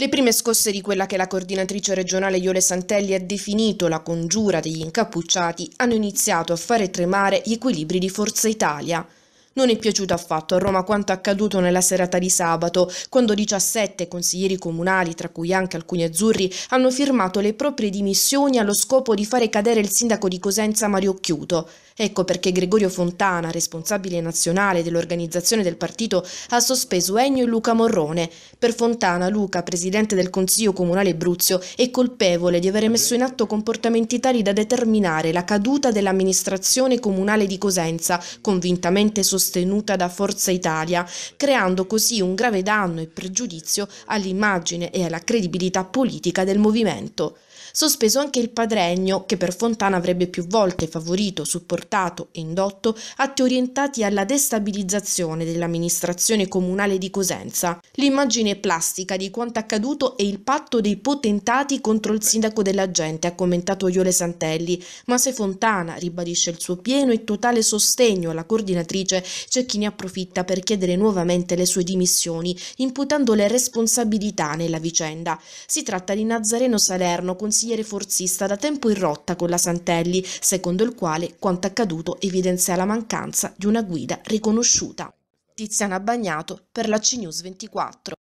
Le prime scosse di quella che la coordinatrice regionale Iole Santelli ha definito la congiura degli incappucciati hanno iniziato a fare tremare gli equilibri di Forza Italia. Non è piaciuto affatto a Roma quanto accaduto nella serata di sabato, quando 17 consiglieri comunali, tra cui anche alcuni azzurri, hanno firmato le proprie dimissioni allo scopo di fare cadere il sindaco di Cosenza Mario Chiuto. Ecco perché Gregorio Fontana, responsabile nazionale dell'organizzazione del partito, ha sospeso Ennio e Luca Morrone. Per Fontana, Luca, presidente del Consiglio Comunale Bruzio, è colpevole di aver messo in atto comportamenti tali da determinare la caduta dell'amministrazione comunale di Cosenza, convintamente sostenuta sostenuta da Forza Italia, creando così un grave danno e pregiudizio all'immagine e alla credibilità politica del movimento sospeso anche il padregno che per Fontana avrebbe più volte favorito, supportato e indotto atti orientati alla destabilizzazione dell'amministrazione comunale di Cosenza. L'immagine plastica di quanto accaduto è il patto dei potentati contro il sindaco della gente, ha commentato Iole Santelli, ma se Fontana ribadisce il suo pieno e totale sostegno alla coordinatrice, c'è chi ne approfitta per chiedere nuovamente le sue dimissioni, imputandole responsabilità nella vicenda. Si tratta di Nazareno Salerno, consigliere consigliere forzista da tempo in rotta con la Santelli, secondo il quale quanto accaduto evidenzia la mancanza di una guida riconosciuta. Tiziana Bagnato per la CNews 24.